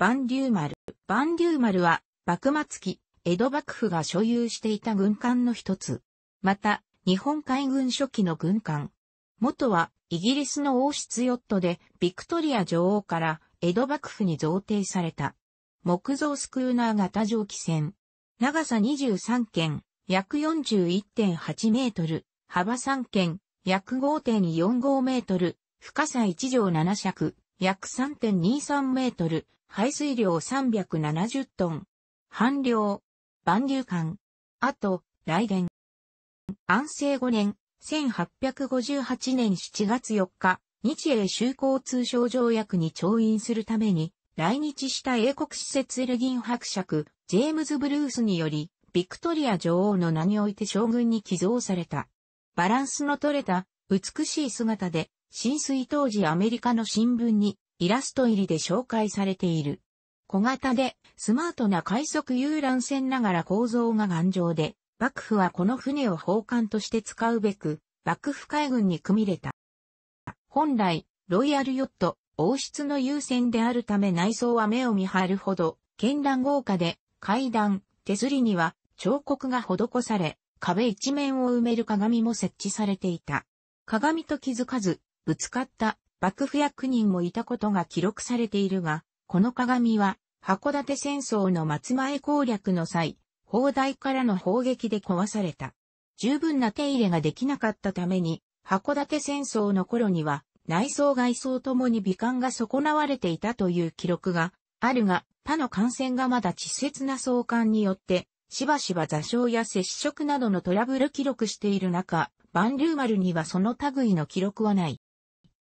万竜丸。万竜丸は、幕末期、江戸幕府が所有していた軍艦の一つ。また、日本海軍初期の軍艦。元は、イギリスの王室ヨットで、ビクトリア女王から江戸幕府に贈呈された。木造スクーナー型蒸気船。長さ23件、約41.8メートル、幅3件、約5.45メートル、深さ1畳7尺、約3.23メートル、排水量370トン、半量、万流館。あと、来年。安政5年、1858年7月4日、日英修好通商条約に調印するために、来日した英国施設エルギン伯爵、ジェームズ・ブルースにより、ビクトリア女王の名において将軍に寄贈された。バランスの取れた、美しい姿で、浸水当時アメリカの新聞にイラスト入りで紹介されている。小型でスマートな快速遊覧船ながら構造が頑丈で、幕府はこの船を砲艦として使うべく、幕府海軍に組み入れた。本来、ロイヤルヨット、王室の優先であるため内装は目を見張るほど、絢爛豪華で、階段、手すりには彫刻が施され、壁一面を埋める鏡も設置されていた。鏡と気づかず、ぶつかった幕府役人もいたことが記録されているが、この鏡は、函館戦争の松前攻略の際、砲台からの砲撃で壊された。十分な手入れができなかったために、函館戦争の頃には、内装外装ともに美観が損なわれていたという記録があるが、他の感染がまだ稚拙な相関によって、しばしば座礁や接触などのトラブル記録している中、万竜丸にはその類の記録はない。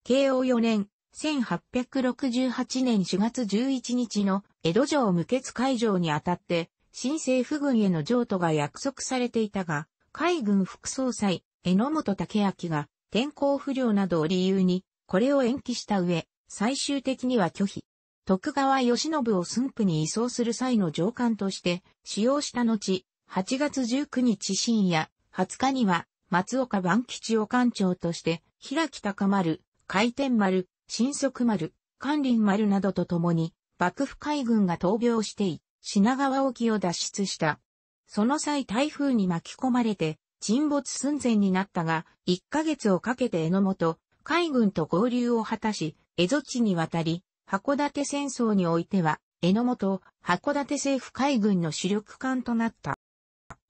慶応4年、1868年4月11日の江戸城無欠会場にあたって、新政府軍への譲渡が約束されていたが、海軍副総裁、野本武明が天候不良などを理由に、これを延期した上、最終的には拒否。徳川義信を駿府に移送する際の上官として使用した後、8月19日深夜、20日には松岡万吉を官長として、平木高丸、回転丸、新速丸、関林丸などと共に、幕府海軍が闘病してい、品川沖を脱出した。その際台風に巻き込まれて、沈没寸前になったが、1ヶ月をかけて江ノ本、海軍と合流を果たし、江戸地に渡り、函館戦争においては、江ノ本、函館政府海軍の主力艦となった。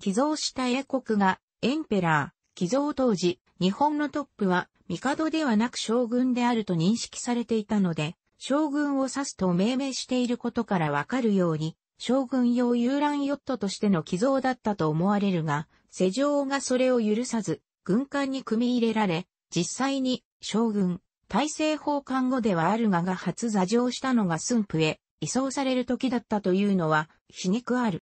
寄贈した英国が、エンペラー、寄贈当時、日本のトップは帝ではなく将軍であると認識されていたので、将軍を指すと命名していることからわかるように、将軍用遊覧ヨットとしての寄贈だったと思われるが、世情がそれを許さず、軍艦に組み入れられ、実際に将軍、大政奉還後ではあるがが初座上したのが駿府へ移送される時だったというのは皮肉ある。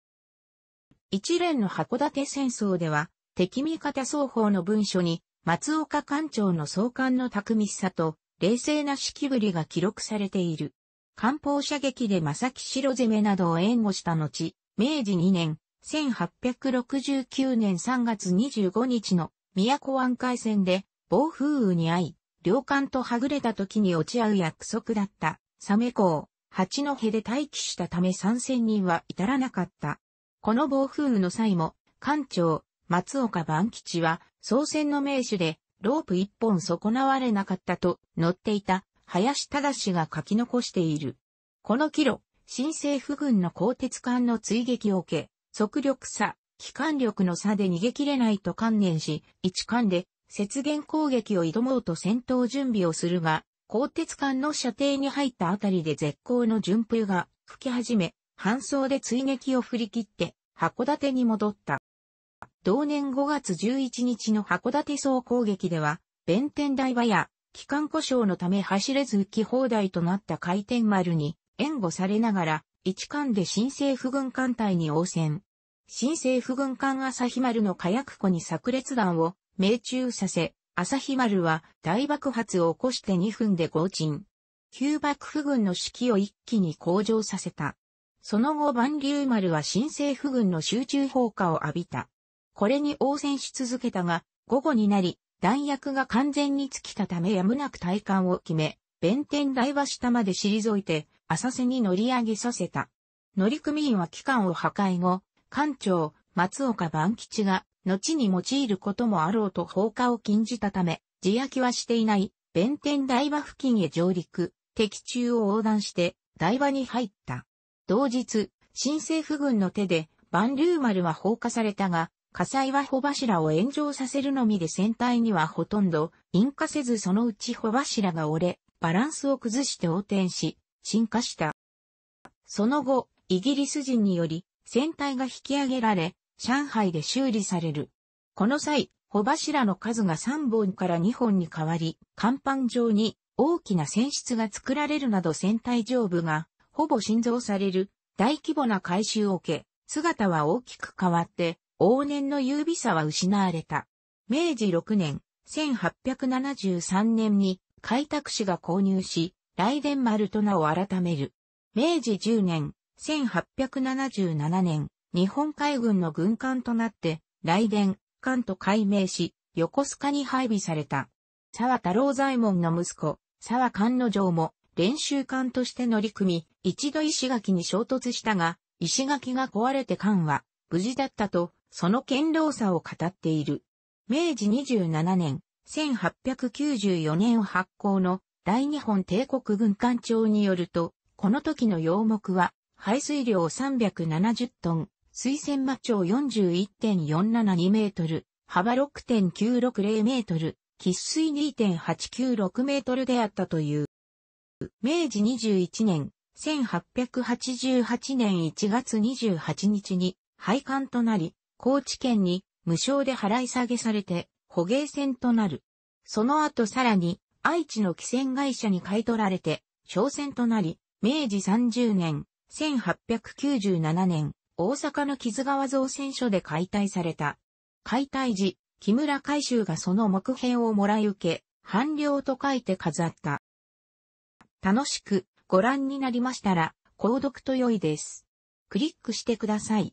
一連の函館戦争では敵味方双方の文書に松岡艦長の総監の巧みさと、冷静な指揮ぶりが記録されている。艦砲射撃で正木城攻めなどを援護した後、明治2年、1869年3月25日の都湾海戦で暴風雨に遭い、両艦とはぐれた時に落ち合う約束だったサメ港、八戸で待機したため参戦人は至らなかった。この暴風雨の際も、艦長、松岡万吉は、総選の名手で、ロープ一本損なわれなかったと、乗っていた、林正が書き残している。このキロ、新政府軍の鋼鉄艦の追撃を受け、速力差、機関力の差で逃げ切れないと観念し、一艦で、雪原攻撃を挑もうと戦闘準備をするが、鋼鉄艦の射程に入ったあたりで絶好の順風が吹き始め、搬送で追撃を振り切って、函館に戻った。同年5月11日の函館総攻撃では、弁天台場や、機関故障のため走れず浮き放題となった回転丸に援護されながら、一艦で新政府軍艦隊に応戦。新政府軍艦朝日丸の火薬庫に炸裂弾を命中させ、朝日丸は大爆発を起こして2分で合沈。旧幕府軍の士気を一気に向上させた。その後万竜丸は新政府軍の集中砲火を浴びた。これに応戦し続けたが、午後になり、弾薬が完全に尽きたためやむなく体幹を決め、弁天台は下まで退いて、浅瀬に乗り上げさせた。乗組員は機関を破壊後、艦長、松岡万吉が、後に用いることもあろうと放火を禁じたため、自焼はしていない、弁天台場付近へ上陸、敵中を横断して、台場に入った。同日、新政府軍の手で、万竜丸は放火されたが、火災は帆柱を炎上させるのみで船体にはほとんど引火せずそのうち帆柱が折れ、バランスを崩して横転し、沈下した。その後、イギリス人により、船体が引き上げられ、上海で修理される。この際、帆柱の数が3本から2本に変わり、甲板上に大きな船室が作られるなど船体上部がほぼ新造される大規模な改修を受け、姿は大きく変わって往年の優美さは失われた。明治6年、1873年に開拓士が購入し、雷電丸と名を改める。明治10年、1877年、日本海軍の軍艦となって、雷電、艦と改名し、横須賀に配備された。沢太郎左衛門の息子、沢勘の城も練習艦として乗り組み、一度石垣に衝突したが、石垣が壊れて艦は無事だったとその堅牢さを語っている。明治27年、1894年発行の大日本帝国軍艦長によると、この時の養目は、排水量370トン、水泉魔長41.472メートル、幅6.960メートル、喫水2.896メートルであったという。明治21年、1888年1月28日に廃艦となり、高知県に無償で払い下げされて捕鯨船となる。その後さらに愛知の汽船会社に買い取られて商船となり、明治30年、1897年、大阪の木津川造船所で解体された。解体時、木村海舟がその木片をもらい受け、半量と書いて飾った。楽しくご覧になりましたら、購読と良いです。クリックしてください。